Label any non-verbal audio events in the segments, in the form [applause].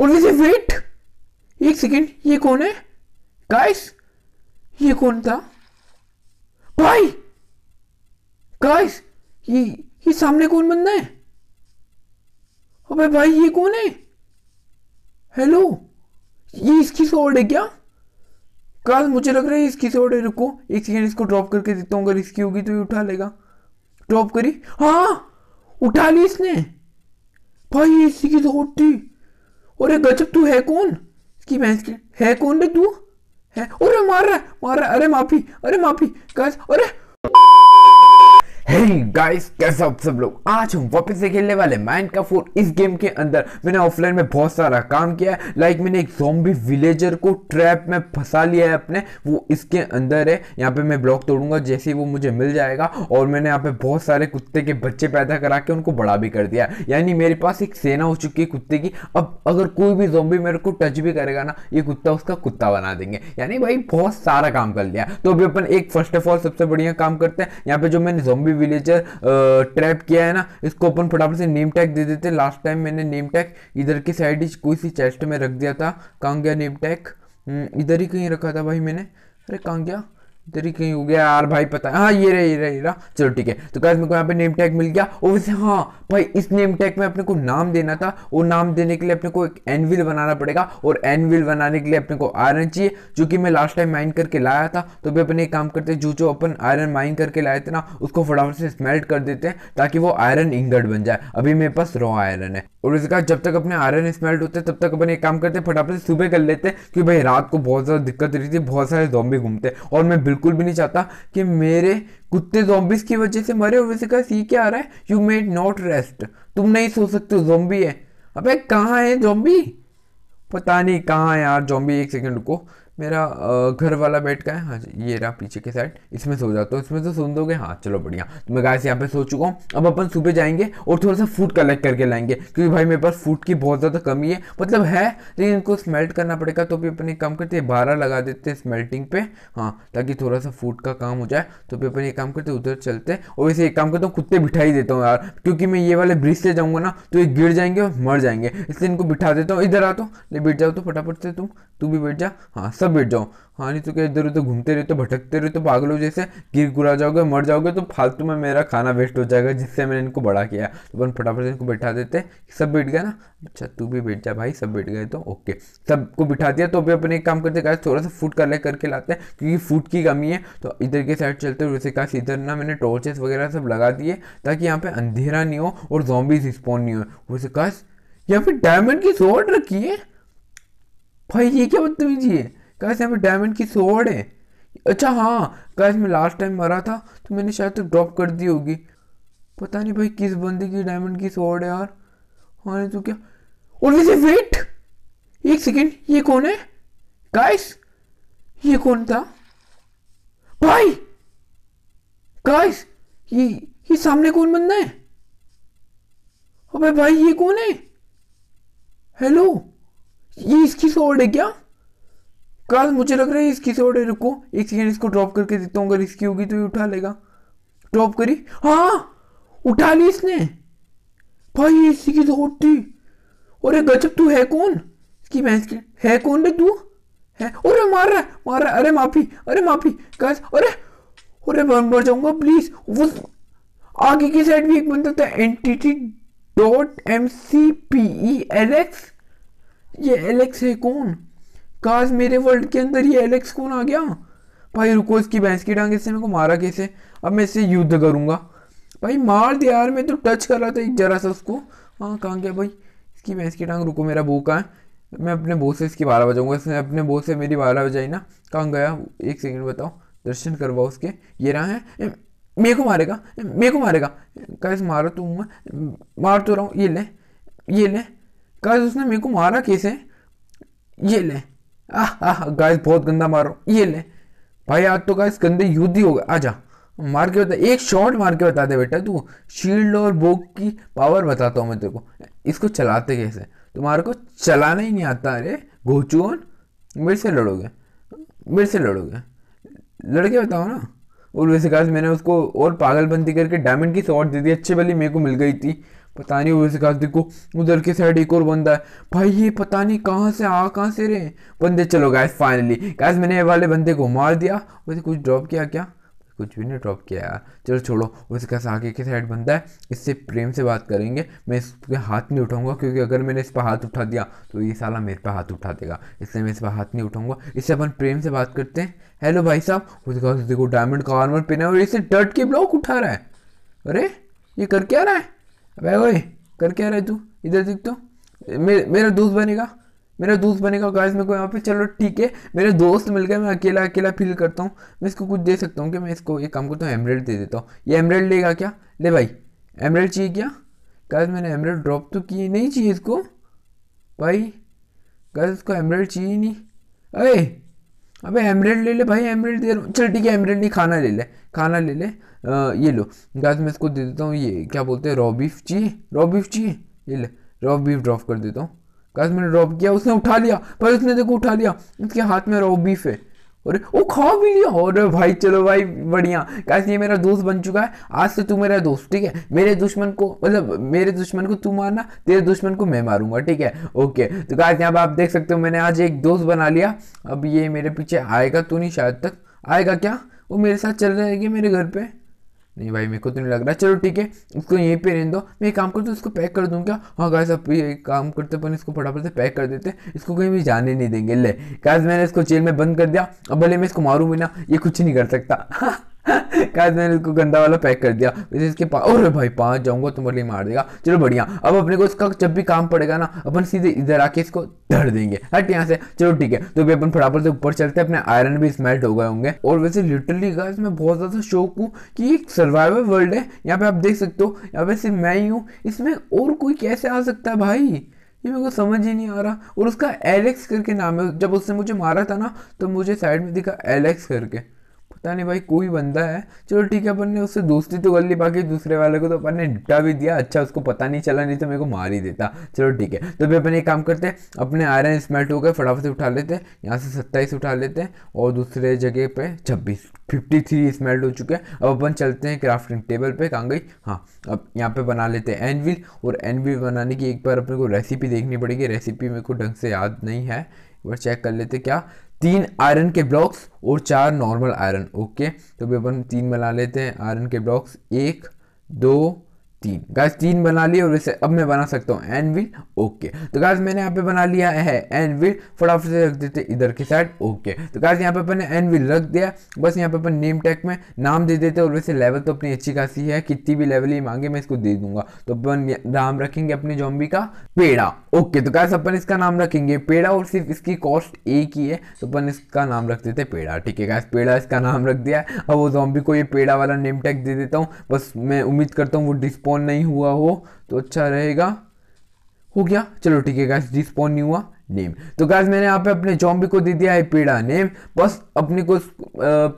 और वैसे वेट एक सेकेंड ये कौन है गाइस ये कौन था भाई गाइस ये ये सामने कौन बंदा है अबे भाई ये कौन है हेलो ये इसकी सॉर्ड है क्या कल मुझे लग रहा है इसकी सॉर्ड है रुको एक सेकेंड इसको ड्रॉप करके देता हूँ अगर इसकी होगी तो ये उठा लेगा ड्रॉप करी हाँ उठा ली इसने भाई इसी की सॉर्ड थी अरे गजब तू है कौन की भैंस है कौन बे तू है अरे मार रहा है मार रहा है अरे माफी अरे माफी गज अरे hey guys, कैसे आप सब लोग आज हम वापस से खेलने वाले माइंड का फोर इस गेम के अंदर मैंने ऑफलाइन में बहुत सारा काम किया है लाइक मैंने एक जोम्बी विलेजर को ट्रैप में फंसा लिया है अपने वो इसके अंदर है यहाँ पे मैं ब्लॉक तोड़ूंगा जैसे ही वो मुझे मिल जाएगा और मैंने यहाँ पे बहुत सारे कुत्ते के बच्चे पैदा करा के उनको बड़ा भी कर दिया यानी मेरे पास एक सेना हो चुकी है कुत्ते की अब अगर कोई भी जोम्बी मेरे को टच भी करेगा ना ये कुत्ता उसका कुत्ता बना देंगे यानी भाई बहुत सारा काम कर लिया तो अभी अपन एक फर्स्ट ऑफ ऑल सबसे बढ़िया काम करते हैं यहाँ पे जो मैंने जोम्बी भी विलेजर ट्रैप किया है ना इसको अपन फटाफट से नेम टैग दे देते लास्ट टाइम मैंने नेम टैग इधर की साइड कोई सी चेस्ट में रख दिया था कांग्या नेम हम्म, टैग इधर ही कहीं रखा था भाई मैंने अरे कांग्या तेरी कहीं हो गया यार भाई पता है हाँ ये रहा ये रहा रहा चलो ठीक है तो कैसे मेरे को यहाँ पे नेम टैग मिल गया और वैसे हाँ भाई इस नेम टैग में अपने को नाम देना था वो नाम देने के लिए अपने को एक एनविल बनाना पड़ेगा और एनविल बनाने के लिए अपने को आयरन चाहिए जो कि मैं लास्ट टाइम माइन करके लाया था तो भी अपने काम करते जो जो अपन आयरन माइन करके लाए थे ना उसको फटाफट से स्मेल्ट कर देते हैं ताकि वो आयरन इंगड बन जाए अभी मेरे पास रॉ आयरन है और इसका जब तक अपने आयरन स्मेल्ट होते तब तक अपन एक काम करते फटाफट से सुबह कर लेते क्योंकि भाई रात को बहुत ज़्यादा दिक्कत रही थी बहुत सारे जॉम्बी घूमते और मैं बिल्कुल भी नहीं चाहता कि मेरे कुत्ते जोम्बिस की वजह से मरे हुए कहा सी क्या आ रहा है यू मे नॉट रेस्ट तुम नहीं सो सकते जोम्बी है अबे कहाँ है जोम्बी पता नहीं कहाँ है यार जोम्बी एक सेकंड को मेरा घर वाला बेड का है हाँ ये रहा पीछे के साइड इसमें सो जाता हूँ इसमें तो सुन दोगे हाँ चलो बढ़िया तो मैं से यहाँ पे सो चुका हूँ अब अपन सुबह जाएंगे और थोड़ा सा फूड कलेक्ट करके लाएंगे क्योंकि भाई मेरे पास फूड की बहुत ज़्यादा कमी है मतलब है लेकिन इनको स्मेल्ट करना पड़ेगा तो भी अपने काम करते बारह लगा देते हैं स्मेल्टिंग पे हाँ ताकि थोड़ा सा फूड का काम हो जाए तो भी अपन ये काम करते उधर चलते और वैसे एक काम करता हूँ कुत्ते बिठा ही देता हूँ यार क्योंकि मैं ये वाले ब्रिज से जाऊँगा ना तो ये गिर जाएंगे और मर जाएंगे इसलिए इनको बिठा देता हूँ इधर आ तो नहीं बैठ जाओ तो फटाफट से तुम तू भी बैठ जा हाँ सब बैठ जाओ हाँ नहीं तो क्या इधर उधर घूमते रहते तो भटकते रहते तो पागलों जैसे गिर गुरा जाओगे मर जाओगे तो फालतू में मेरा खाना वेस्ट हो जाएगा जिससे मैंने इनको बड़ा किया तो अपन फटाफट इनको बैठा देते सब बैठ गया ना अच्छा तू भी बैठ जा भाई सब बैठ गए तो ओके सबको बिठा दिया तो अभी अपने एक काम करते कहा थोड़ा सा फूड कलेक्ट करके लाते हैं क्योंकि फूड की कमी है तो इधर के साइड चलते हुए कहा इधर ना मैंने टॉर्चेस वगैरह सब लगा दिए ताकि यहाँ पे अंधेरा नहीं हो और जॉम्बीज स्पॉन नहीं हो वैसे कहा यहाँ पे डायमंड की सोट रखी है भाई ये क्या बदतमीजी है कैसे यहाँ पे डायमंड की सोड है अच्छा हाँ गैस मैं लास्ट टाइम मरा था तो मैंने शायद तो ड्रॉप कर दी होगी पता नहीं भाई किस बंदे की डायमंड की सोड है यार हाँ तो क्या और वैसे वेट एक सेकेंड ये कौन है गाइस ये कौन था भाई गाइस ये ये सामने कौन बंदा है अबे भाई ये कौन है हेलो ये इसकी सोड है क्या कल मुझे लग रहा है इसकी से ऑर्डर रुको एक सेकेंड इसको ड्रॉप करके देता हूँ अगर इसकी होगी तो ये उठा लेगा ड्रॉप करी हाँ उठा ली इसने भाई इसी की तो थी अरे गजब तू है कौन इसकी भैंस की है कौन रे तू है अरे मार रहा है मार रहा है अरे माफी अरे माफी गज अरे अरे मैं मर जाऊंगा प्लीज वो आगे की साइड भी एक बंदा था N T T dot M C P E Alex ये एलेक्स है कौन काश मेरे वर्ल्ड के अंदर ये एलेक्स कौन आ गया भाई रुको इसकी भैंस की डांग इससे मेरे को मारा कैसे अब मैं इससे युद्ध करूँगा भाई मार दिया यार मैं तो टच कर रहा था एक जरा सा उसको हाँ कहाँ गया भाई इसकी भैंस की डांग रुको मेरा भूखा है मैं अपने बो से इसकी बारह बजाऊंगा इसने अपने बो से मेरी बारह बजाई ना कहाँ गया एक सेकेंड बताओ दर्शन करवाओ उसके ये रहा है मेरे को मारेगा मेरे को मारेगा कैसे मारो तो तुम मैं मार तो रहा हूँ ये ले ये ले कैसे उसने मेरे को मारा कैसे ये ले आह [laughs] गाइस बहुत गंदा मारो ये ले भाई आज तो गाइस गंदे युद्ध ही हो गए आजा मार के बता एक शॉट मार के बता दे बेटा तू शील्ड और बोक की पावर बताता हूँ मैं तेरे को इसको चलाते कैसे तुम्हारे को चलाना ही नहीं आता अरे घोचून मेरे से लड़ोगे मेरे से लड़ोगे लड़के बताओ ना और वैसे कहा मैंने उसको और पागलबंदी करके डायमंड की शॉट दे दी अच्छी भली मेरे को मिल गई थी पता नहीं वैसे खास देखो उधर के साइड एक और बंदा है भाई ये पता नहीं कहाँ से आ कहाँ से रहे बंदे चलो गैस फाइनली गैस मैंने ये वाले बंदे को मार दिया वैसे कुछ ड्रॉप किया क्या कुछ भी नहीं ड्रॉप किया यार चलो छोड़ो उसके कहा आगे के साइड बंदा है इससे प्रेम से बात करेंगे मैं इसके हाथ नहीं उठाऊंगा क्योंकि अगर मैंने इस पर हाथ उठा दिया तो ये साला मेरे पे हाथ उठा देगा इसलिए मैं इस पर हाथ नहीं उठाऊंगा इससे अपन प्रेम से बात करते हैं हेलो भाई साहब उसके कहा देखो डायमंड का आर्मर पहना और इसे डट के ब्लॉक उठा रहा है अरे ये कर क्या रहा है अबे ओए कर क्या रहे तू इधर दिख तो मे, मेरा दोस्त बनेगा मेरा दोस्त बनेगा गाइस मेरे को यहाँ पे चलो ठीक है मेरे दोस्त मिल गए मैं अकेला अकेला फील करता हूँ मैं इसको कुछ दे सकता हूँ कि मैं इसको एक काम करता हूँ एमरेड दे देता हूँ ये एमरेड लेगा क्या ले भाई एमरेड चाहिए क्या गाइस मैंने एमरेड ड्रॉप तो की नहीं चाहिए इसको भाई गाइस इसको एमरेड चाहिए नहीं अरे अबे एमरेड ले ले भाई एमरेड दे रहा चल ठीक है एमरेड नहीं खाना ले ले खाना ले ले ये लो गाइस मैं इसको दे देता हूँ ये क्या बोलते हैं रॉबीफ चाहिए रॉबीफ चाहिए ये ले रॉबीफ ड्रॉप कर देता हूँ गाइस मैंने ड्रॉप किया उसने उठा लिया पर उसने देखो उठा लिया उसके हाथ में रॉबीफ है और वो खा भी लिया और भाई चलो भाई बढ़िया कैसे ये मेरा दोस्त बन चुका है आज से तू मेरा दोस्त ठीक है मेरे दुश्मन को मतलब मेरे दुश्मन को तू मारना तेरे दुश्मन को मैं मारूंगा ठीक है ओके तो कैसे यहाँ आप देख सकते हो मैंने आज एक दोस्त बना लिया अब ये मेरे पीछे आएगा तो नहीं शायद तक आएगा क्या वो मेरे साथ चल रहेगी मेरे घर पर नहीं भाई मेरे को तो नहीं लग रहा चलो ठीक है इसको यहीं पे रहने दो मैं एक काम करता हूँ इसको पैक कर दूँ क्या हाँ गाइस आप एक काम करते अपन इसको फटाफट से पैक कर देते इसको कहीं भी जाने नहीं देंगे ले गाइस मैंने इसको जेल में बंद कर दिया अब भले मैं इसको मारूँ भी ना ये कुछ नहीं कर सकता [laughs] गाइस मैंने इसको गंदा वाला पैक कर दिया वैसे इसके पास और भाई पाँच जाऊंगा तुम्हारे तो लिए मार देगा चलो बढ़िया अब अपने को इसका जब भी काम पड़ेगा ना अपन सीधे इधर आके इसको धर देंगे हट यहाँ से चलो ठीक है तो भी अपन फटाफट से ऊपर चलते हैं अपने आयरन भी स्मेल्ट हो गए होंगे और वैसे लिटरली गाइस मैं बहुत ज़्यादा शौक हूँ कि एक सर्वाइवल वर्ल्ड है यहाँ पे आप देख सकते हो यहाँ पे सिर्फ मैं ही हूँ इसमें और कोई कैसे आ सकता है भाई ये मेरे को समझ ही नहीं आ रहा और उसका एलेक्स करके नाम है जब उसने मुझे मारा था ना तो मुझे साइड में दिखा एलेक्स करके नहीं भाई कोई बंदा है चलो ठीक है अपन ने उससे दोस्ती तो कर ली बाकी दूसरे वाले को तो अपन ने निपटा भी दिया अच्छा उसको पता नहीं चला नहीं तो मेरे को मार ही देता चलो ठीक है तो फिर अपन एक काम करते हैं अपने आयरन स्मेल्ट होकर फटाफट से उठा लेते हैं यहाँ से सत्ताईस उठा लेते हैं और दूसरे जगह पे छब्बीस फिफ्टी थ्री स्मेल्ट हो चुके हैं अब अपन चलते हैं क्राफ्टिंग टेबल पे कहाँ गई हाँ अब यहाँ पे बना लेते हैं एनविल और एनविल बनाने की एक बार अपने को रेसिपी देखनी पड़ेगी रेसिपी मेरे को ढंग से याद नहीं है एक बार चेक कर लेते क्या तीन आयरन के ब्लॉक्स और चार नॉर्मल आयरन ओके तो भी अपन तीन बना लेते हैं आयरन के ब्लॉक्स एक दो तीन गैस तीन बना लिए और इसे अब मैं बना सकता हूँ एन व्हील ओके तो गैस मैंने यहाँ पे बना लिया है एन व्हील फटाफट से रख देते इधर की साइड ओके तो गैस यहाँ पे अपन ने एन व्हील रख दिया बस यहाँ पे अपन नेम टैग में नाम दे देते और वैसे लेवल तो अपनी अच्छी खासी है कितनी भी लेवल ही मांगे मैं इसको दे दूंगा तो अपन नाम रखेंगे अपने जॉम्बी का पेड़ा ओके तो गैस अपन इसका नाम रखेंगे पेड़ा और सिर्फ इसकी कॉस्ट एक ही है तो अपन इसका नाम रख देते पेड़ा ठीक है गैस पेड़ा इसका नाम रख दिया अब वो जॉम्बी को ये पेड़ा वाला नेम टैग दे देता हूँ बस मैं उम्मीद करता हूँ वो डिस्पो रिस्पॉन्ड नहीं हुआ हो तो अच्छा रहेगा हो गया चलो ठीक है गाइस रिस्पॉन्ड नहीं हुआ नेम तो गाइज मैंने यहाँ पे अपने जॉम्बी को दे दिया है पीड़ा नेम बस अपने को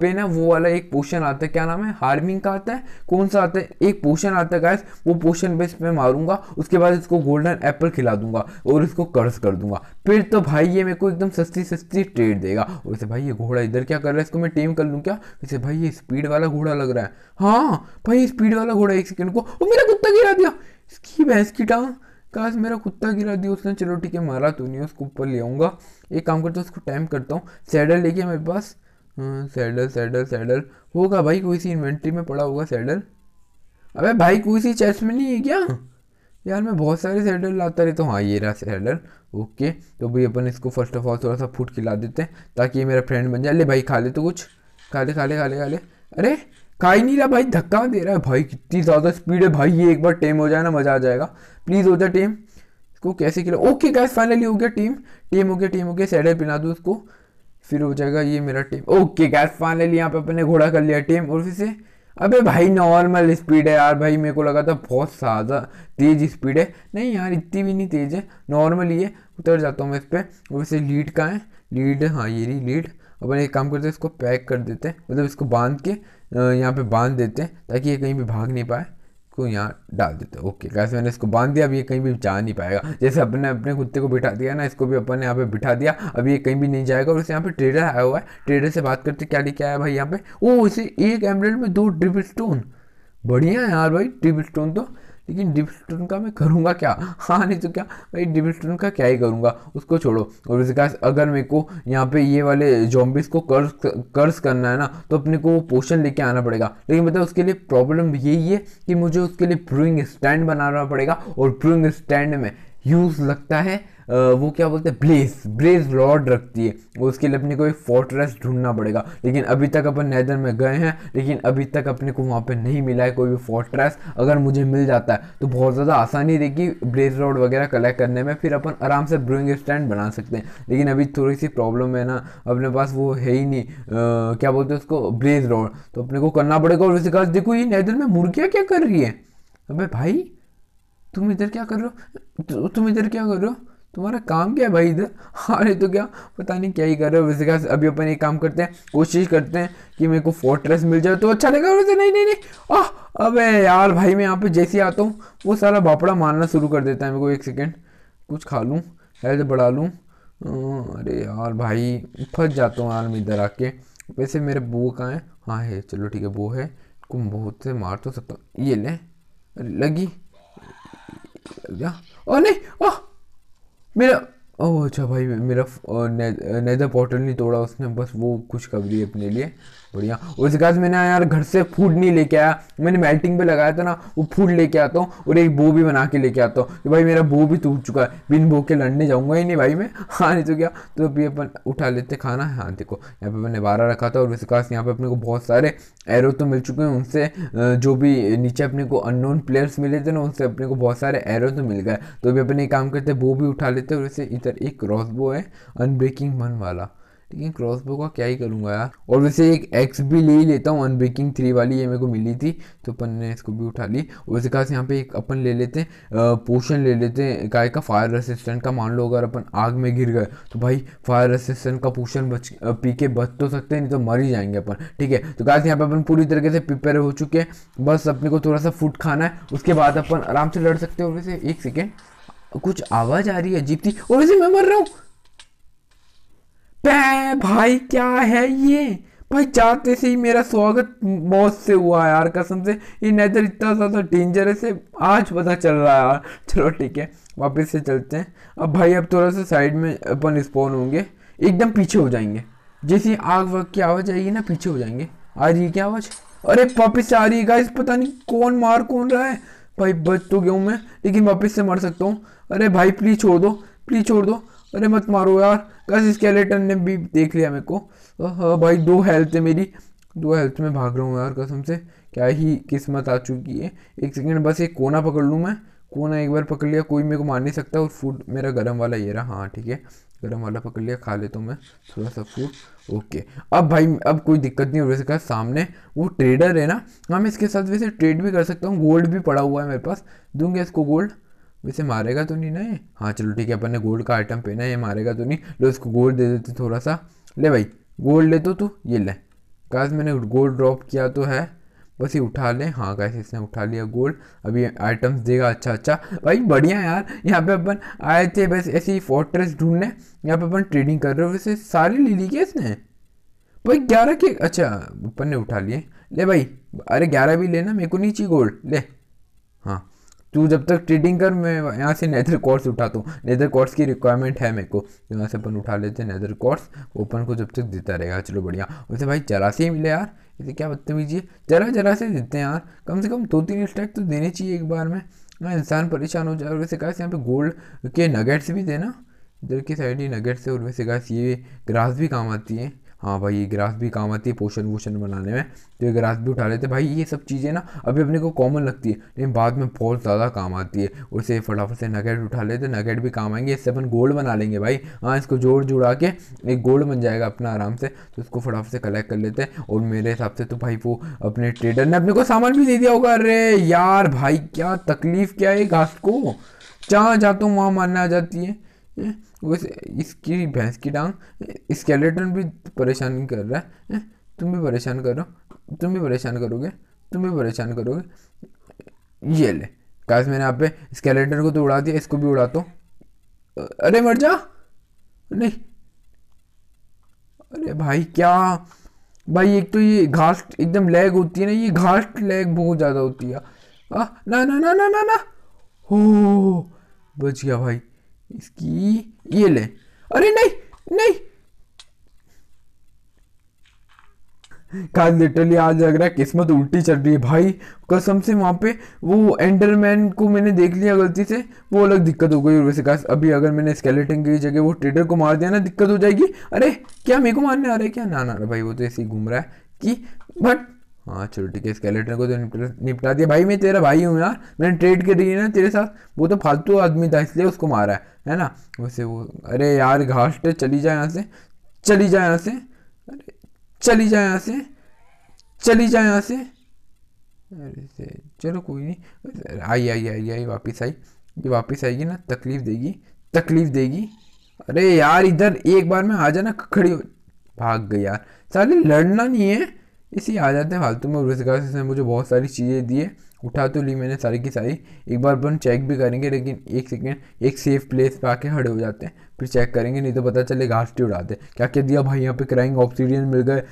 पे ना वो वाला एक पोशन आता है क्या नाम है हार्मिंग का आता है कौन सा आता है एक पोशन आता है गाइज वो पोशन बेस पे मारूंगा उसके बाद इसको गोल्डन एप्पल खिला दूंगा और इसको कर्ज कर दूंगा फिर तो भाई ये मेरे को एकदम सस्ती सस्ती ट्रेड देगा वैसे भाई ये घोड़ा इधर क्या कर रहा है इसको मैं टेम कर लूँ क्या वैसे भाई ये स्पीड वाला घोड़ा लग रहा है हाँ भाई स्पीड वाला घोड़ा एक सेकेंड को मेरा कुत्ता गिरा दिया इसकी भैंस की टांग काश मेरा कुत्ता गिरा दिया उसने चलो ठीक है मारा तो नहीं उसको ऊपर ले आऊँगा एक काम करता हूँ उसको टाइम करता हूँ सैडल लेके मेरे पास सैडल सैडल सैडल होगा भाई कोई सी इन्वेंट्री में पड़ा होगा सैडल अबे भाई कोई सी चेस में नहीं है क्या यार मैं बहुत सारे सैडल लाता रहता हूँ हाँ ये रहा सैडल ओके तो भाई अपन इसको फर्स्ट ऑफ ऑल थोड़ा सा फूड खिला देते हैं ताकि ये मेरा फ्रेंड बन जाए ले भाई खा ले तो कुछ खा ले खा ले खा ले खा ले अरे खा ही नहीं रहा भाई धक्का दे रहा है भाई कितनी ज़्यादा स्पीड है भाई ये एक बार टेम हो जाए ना मज़ा आ जाएगा प्लीज़ हो जाए टेम इसको कैसे खिला ओके गैस फाइनली हो गया टीम टेम हो गया टेम हो गया सैडल पिला दो उसको फिर हो जाएगा ये मेरा टेम ओके गैस फाइनली यहाँ पे अपने घोड़ा कर लिया टेम और फिर से अबे भाई नॉर्मल स्पीड है यार भाई मेरे को लगा था बहुत ज़्यादा तेज़ स्पीड है नहीं यार इतनी भी नहीं तेज़ है नॉर्मल ही है उतर जाता हूँ मैं इस पर और वैसे लीड का है लीड हाँ ये रही लीड अपन एक काम करते हैं इसको पैक कर देते हैं मतलब इसको बांध के यहाँ पे बांध देते हैं ताकि ये कहीं भी भाग नहीं पाए को यहाँ डाल देते हैं ओके कैसे मैंने इसको बांध दिया अब ये कहीं भी जा नहीं पाएगा जैसे अपने अपने कुत्ते को बिठा दिया ना इसको भी अपन ने यहाँ पे बिठा दिया अब ये कहीं भी नहीं जाएगा और इसे यहाँ पे ट्रेडर आया हुआ है ट्रेडर से बात करते क्या लेके आया भाई यहाँ पे ओ इसे एक एमरेड में दो ड्रिप स्टोन बढ़िया है यार भाई ड्रिप स्टोन तो लेकिन डिविस्टन का मैं करूँगा क्या हाँ नहीं तो क्या भाई डिविस्टन का क्या ही करूँगा उसको छोड़ो और विकास अगर मेरे को यहाँ पे ये वाले जॉम्बिस को कर्ज कर्ज करना है ना तो अपने को वो पोशन लेके आना पड़ेगा लेकिन मतलब उसके लिए प्रॉब्लम यही है कि मुझे उसके लिए ब्रूइंग स्टैंड बनाना पड़ेगा और ब्रूइंग स्टैंड में यूज़ लगता है वो क्या बोलते हैं ब्लेस ब्लेस रॉड रखती है वो उसके लिए अपने को एक फोर्ट्रेस ढूंढना पड़ेगा लेकिन अभी तक अपन नैदर में गए हैं लेकिन अभी तक अपने को वहाँ पर नहीं मिला है कोई भी फोर्ट्रेस अगर मुझे मिल जाता है तो बहुत ज़्यादा आसानी रहेगी ब्लेस रॉड वगैरह कलेक्ट करने में फिर अपन आराम से ब्रूइंग स्टैंड बना सकते हैं लेकिन अभी थोड़ी सी प्रॉब्लम है ना अपने पास वो है ही नहीं आ, क्या बोलते हैं उसको ब्लेस रॉड तो अपने को करना पड़ेगा और उसके कहा देखो ये नैदर में मुर्गियाँ क्या कर रही है अब भाई तुम इधर क्या कर रहे हो तुम इधर क्या कर रहे हो तुम्हारा काम क्या है भाई इधर [laughs] अरे तो क्या पता नहीं क्या ही कर रहे हो वैसे क्या अभी अपन एक काम करते हैं कोशिश करते हैं कि मेरे को फोर्ट्रेस मिल जाए तो अच्छा रहेगा वैसे नहीं नहीं नहीं आह अबे यार भाई मैं यहाँ पे जैसे आता हूँ वो सारा भापड़ा मारना शुरू कर देता है मेरे को एक सेकेंड कुछ खा लूँ हेल्थ बढ़ा लूँ अरे यार भाई फंस जाता हूँ यार मैं इधर आके वैसे मेरे बो कहाँ है हाँ है चलो ठीक है वो है तुम बहुत से मार तो सकता ये ले अरे लगी लग ओ नहीं ओह मेरा ओह अच्छा भाई मेरा नेदर पोर्टल नहीं तोड़ा उसने बस वो कुछ कर दी अपने लिए बढ़िया और इसके बाद मैंने यार घर से फूड नहीं लेके आया मैंने मेल्टिंग पे लगाया था ना वो फूड लेके आता हूँ और एक बो भी बना के लेके आता हूँ कि भाई मेरा बो भी टूट चुका है बिन बो के लड़ने जाऊँगा ही नहीं भाई मैं [laughs] हाँ नहीं तो क्या तो अभी अपन उठा लेते खाना हाँ देखो यहाँ पर मैंने बारह रखा था और इसके बाद यहाँ पर अपने को बहुत सारे एरो तो मिल चुके हैं उनसे जो भी नीचे अपने को अननोन प्लेयर्स मिले थे ना उनसे अपने को बहुत सारे एरो तो मिल गए तो अभी अपने एक काम करते बो भी उठा लेते हैं और वैसे इधर एक रॉस बो है अनब्रेकिंग मन वाला लेकिन क्रॉसबो का क्या ही करूँगा यार और वैसे एक एक्स भी ले ही लेता हूँ अनब्रेकिंग थ्री वाली ये मेरे को मिली थी तो अपन ने इसको भी उठा ली और वैसे खास यहाँ पे एक अपन ले लेते हैं पोशन ले लेते हैं काय का फायर असिस्टेंट का मान लो अगर अपन आग में गिर गए तो भाई फायर असिस्टेंट का पोशन बच पी के बच तो सकते हैं नहीं तो मर ही जाएंगे अपन ठीक है तो कहा यहाँ पर अपन पूरी तरीके से प्रिपेयर हो चुके हैं बस अपने को थोड़ा सा फूड खाना है उसके बाद अपन आराम से लड़ सकते हो वैसे एक सेकेंड कुछ आवाज़ आ रही है अजीब थी और वैसे मैं मर रहा हूँ भाई क्या है ये भाई चाहते से ही मेरा स्वागत मौत से हुआ यार कसम से ये नेदर इतना ज़्यादा डेंजरस है आज पता चल रहा है यार चलो ठीक है वापस से चलते हैं अब भाई अब थोड़ा सा साइड में अपन स्पॉन होंगे एकदम पीछे हो जाएंगे जैसे आग वग की आवाज़ आएगी ना पीछे हो जाएंगे आ रही है क्या आवाज़ अरे वापस आ रही है इस पता नहीं कौन मार कौन रहा है भाई बच तो गया हूँ मैं लेकिन वापस से मर सकता हूँ अरे भाई प्लीज़ छोड़ दो प्लीज़ छोड़ दो अरे मत मारो यार बस स्केलेटन ने भी देख लिया मेरे को हाँ भाई दो हेल्थ है मेरी दो हेल्थ में भाग रहा हूँ यार कसम से क्या ही किस्मत आ चुकी है एक सेकेंड बस एक कोना पकड़ लूँ मैं कोना एक बार पकड़ लिया कोई मेरे को मार नहीं सकता और फूड मेरा गर्म वाला ये रहा हाँ ठीक है गर्म वाला पकड़ लिया खा लेता हूँ मैं थोड़ा सा फूड ओके अब भाई अब कोई दिक्कत नहीं हो वैसे कहा सामने वो ट्रेडर है ना हाँ मैं इसके साथ वैसे ट्रेड भी कर सकता हूँ गोल्ड भी पड़ा हुआ है मेरे पास दूंगा इसको गोल्ड वैसे मारेगा तो नहीं ना ये हाँ चलो ठीक है अपन ने गोल्ड का आइटम पहना है ये मारेगा तो नहीं लो इसको गोल्ड दे देते थोड़ा सा ले भाई गोल्ड ले तो तू ये ले काश मैंने गोल्ड ड्रॉप किया तो है बस ये उठा लें हाँ कैसे इसने उठा लिया गोल्ड अभी आइटम्स देगा अच्छा अच्छा भाई बढ़िया यार यहाँ पे अपन आए थे बस ऐसे ही फोर्ट्रेस ढूंढने यहाँ पे अपन ट्रेडिंग कर रहे हो वैसे सारी ले ली क्या इसने भाई ग्यारह के अच्छा अपन ने उठा लिए ले भाई अरे ग्यारह भी लेना मेरे को नहीं चाहिए गोल्ड ले तो जब तक ट्रेडिंग कर मैं यहाँ से नेदर कोर्स उठाता हूँ नेदर कोर्स की रिक्वायरमेंट है मेरे को यहाँ से अपन उठा लेते हैं नेदर कोर्स ओपन को जब तक देता रहेगा चलो बढ़िया वैसे भाई जरा से ही मिले यार इसे क्या बदतमीजिए जरा जरा से देते हैं यार कम से कम दो तीन स्टैक तो देने चाहिए एक बार में ना हाँ, इंसान परेशान हो जाए और वैसे कहा यहाँ पे गोल्ड के नगेट्स भी देना इधर की साइड ही नगेट्स है और वैसे कहा ये ग्रास भी काम आती है हाँ भाई ये ग्राफ भी काम आती है पोशन वोशन बनाने में तो ये ग्राफ भी उठा लेते भाई ये सब चीज़ें ना अभी अपने को कॉमन लगती है लेकिन बाद में बहुत ज़्यादा काम आती है उसे फटाफट से नगेट उठा लेते नगेट भी काम आएंगे इससे अपन गोल्ड बना लेंगे भाई हाँ इसको जोड़ जुड़ा के एक गोल्ड बन जाएगा अपना आराम से तो उसको फटाफट से कलेक्ट कर लेते हैं और मेरे हिसाब से तो भाई वो अपने ट्रेडर ने अपने को सामान भी दे दिया होगा अरे यार भाई क्या तकलीफ़ क्या है घास को जहाँ जाता हूँ वहाँ मारने आ जाती है बस इसकी भैंस की टांग स्केलेटन भी परेशान कर रहा है तुम भी परेशान करो तुम भी परेशान करोगे तुम भी परेशान करोगे ये ले काश मैंने आप पे स्केलेटन को तो उड़ा दिया इसको भी उड़ा दो तो। अरे मर जा नहीं अरे भाई क्या भाई एक तो ये घास एकदम लैग होती है ना ये घास लैग बहुत ज़्यादा होती है आ, ना ना ना ना ना ना हो बच गया भाई इसकी ये ले अरे नहीं नहीं लिटरली आज लग रहा है किस्मत उल्टी चल रही है भाई कसम से वहाँ पे वो एंडरमैन को मैंने देख लिया गलती से वो अलग दिक्कत हो गई और वैसे कहा अभी अगर मैंने स्केलेटन की जगह वो ट्रेडर को मार दिया ना दिक्कत हो जाएगी अरे क्या मेरे को मारने आ रहा है क्या ना ना भाई वो तो ऐसे ही घूम रहा है कि बट हाँ चलो ठीक है स्केलेटन को तो निपटा दिया भाई मैं तेरा भाई हूँ यार मैंने ट्रेड कर रही है ना तेरे साथ वो तो फालतू आदमी था इसलिए उसको मारा है है ना वैसे वो अरे यार घास चली जाए यहाँ से चली जाए यहाँ से अरे चली जाए यहाँ से चली जाए यहाँ से अरे चलो कोई नहीं आई आई आई आई वापस आई ये वापस आएगी ना तकलीफ देगी तकलीफ देगी अरे यार इधर एक बार में आ जाना खड़ी हो भाग गई यार साले लड़ना नहीं है इसी आ जाते हैं फालतू में रोज़गार से मुझे बहुत सारी चीज़ें दी है उठा तो ली मैंने सारी की सारी एक बार अपन चेक भी करेंगे लेकिन एक सेकेंड एक सेफ प्लेस पे आके खड़े हो जाते हैं फिर चेक करेंगे नहीं तो पता चले घास टी उड़ाते क्या क्या दिया भाई यहाँ पे क्राइंग ऑक्सीजन मिल गए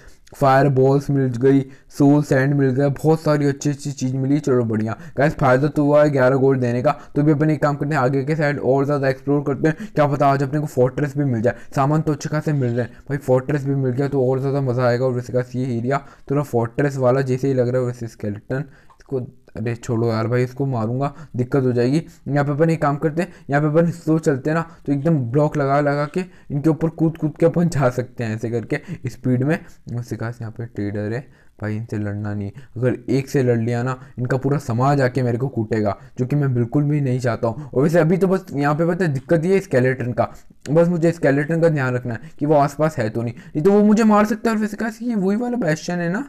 फायर बॉल्स मिल गई सोल सैंड मिल गया बहुत सारी अच्छी अच्छी चीज़ मिली चलो बढ़िया गैस फायदा तो हुआ है ग्यारह गोल्ड देने का तो भी अपन एक काम करते हैं आगे के साइड और ज़्यादा एक्सप्लोर करते हैं क्या पता आज अपने को फोर्ट्रेस भी मिल जाए सामान तो अच्छे खासे मिल रहे हैं भाई फोर्ट्रेस भी मिल गया तो और ज़्यादा मज़ा आएगा और वैसे खास ये एरिया थोड़ा फोर्ट्रेस वाला जैसे ही लग रहा है वैसे स्केलेटन इसको अरे छोड़ो यार भाई इसको मारूंगा दिक्कत हो जाएगी यहाँ पे अपन एक काम करते हैं यहाँ पे अपन स्लो चलते हैं ना तो एकदम ब्लॉक लगा लगा के इनके ऊपर कूद कूद के अपन जा सकते हैं ऐसे करके स्पीड में उससे कहा यहाँ पे ट्रेडर है भाई इनसे लड़ना नहीं अगर एक से लड़ लिया ना इनका पूरा समाज आके मेरे को कूटेगा जो कि मैं बिल्कुल भी नहीं चाहता हूँ और वैसे अभी तो बस यहाँ पे पता दिक्कत ये है स्केलेटन का बस मुझे स्केलेटन का ध्यान रखना है कि वो आसपास है तो नहीं नहीं तो वो मुझे मार सकता है और वैसे कहा वही वाला बैशन है ना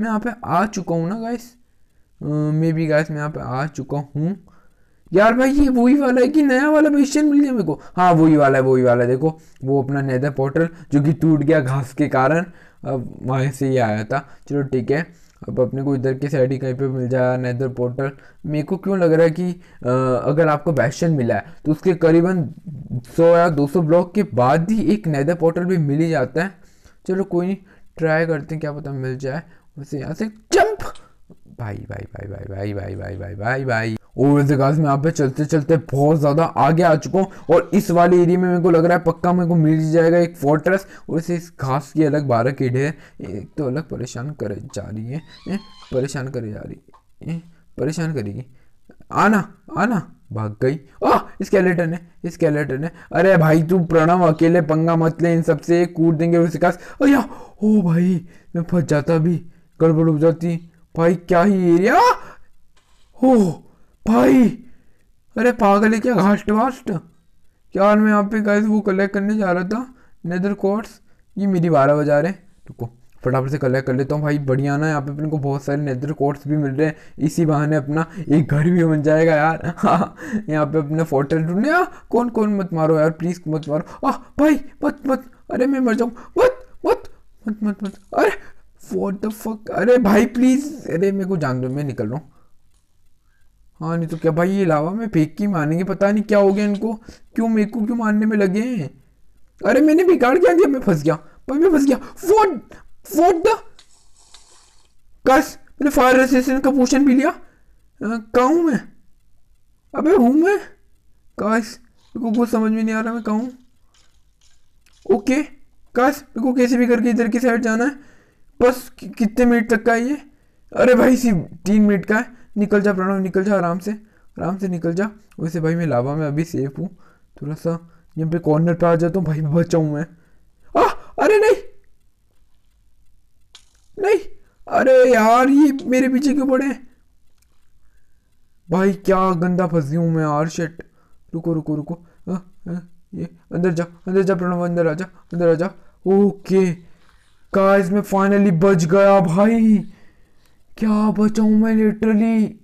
मैं यहाँ पे आ चुका हूँ ना गाइस मे बी गाइस मैं यहाँ पे आ चुका हूँ यार भाई ये वही वाला है कि नया वाला मिशन मिल गया मेरे को हाँ वही वाला है वही वाला है देखो वो अपना नेदर पोर्टल जो कि टूट गया घास के कारण अब वहाँ से ही आया था चलो ठीक है अब अपने को इधर के साइड ही कहीं पे मिल जाए नेदर पोर्टल मेरे को क्यों लग रहा है कि आ, अगर आपको बैशन मिला है तो उसके करीबन सौ या सौ ब्लॉक के बाद ही एक नेदर पोर्टल भी मिल ही जाता है चलो कोई नहीं ट्राई करते हैं क्या पता मिल जाए वैसे यहाँ से जंप भाई भाई भाई भाई भाई भाई भाई भाई भाई भाई और गाइस मैं यहाँ पे चलते चलते बहुत ज़्यादा आगे आ चुका हूँ और इस वाले एरिया में मेरे को लग रहा है पक्का मेरे को मिल जाएगा एक फोर्ट्रेस और इसे इस घास की अलग बारह कीड़े है एक तो अलग परेशान कर जा रही है ए, परेशान करे जा रही है परेशान करेगी आना आना भाग गई ओह स्केलेटन है स्केलेटन है अरे भाई तू प्रणव अकेले पंगा मत ले इन सबसे कूद देंगे उसके पास अया ओ भाई मैं फंस जाता भी गड़बड़ हो जाती भाई क्या ही एरिया हो भाई अरे पागल है क्या घास्ट वास्ट यार मैं यहाँ पे गाइस वो कलेक्ट करने जा रहा था नेदर कोर्ट्स ये मेरी बारह बजा रहे रुको फटाफट से कलेक्ट कर लेता हूँ भाई बढ़िया ना यहाँ पे अपने को बहुत सारे नेदर कोर्ट्स भी मिल रहे हैं इसी बहाने अपना एक घर भी बन जाएगा यार हाँ यहाँ पे अपना फोटल ढूंढने यार कौन कौन मत मारो यार प्लीज़ मत मारो आ भाई मत मत अरे मैं मर जाऊँ मत मत मत मत मत अरे What the fuck? अरे भाई प्लीज़ अरे मेरे को जान दो मैं निकल रहा हूँ हाँ नहीं तो क्या भाई ये लावा में फेंक के मारेंगे पता नहीं क्या हो गया इनको क्यों मेरे को क्यों मारने में लगे हैं अरे मैंने बिगाड़ क्या दिया मैं फंस गया भाई मैं फंस गया फोट फोट द कस मैंने फायर रेसिस्टेंस का पोशन भी लिया कहाँ हूँ मैं अबे हूँ मैं कस मेरे को कुछ समझ में नहीं आ रहा मैं कहाँ हूँ ओके कस मेरे को कैसे भी करके इधर की साइड जाना है बस कि, कितने मिनट तक का है ये अरे भाई सिर्फ तीन मिनट का है निकल जा प्रणव निकल जा आराम से आराम से निकल जा वैसे भाई मैं लावा में अभी सेफ हूँ थोड़ा सा यहाँ पे कॉर्नर पर आ जाता हूँ भाई बचा हूँ मैं आ, अरे नहीं नहीं अरे यार ये मेरे पीछे क्यों पड़े भाई क्या गंदा फंस गई हूँ मैं यार शेट रुको रुको रुको आ, आ, ये अंदर जा अंदर जा प्रणव अंदर आ जा अंदर आ जा ओके गाइस मैं फाइनली बच गया भाई क्या बचाऊ मैं लिटरली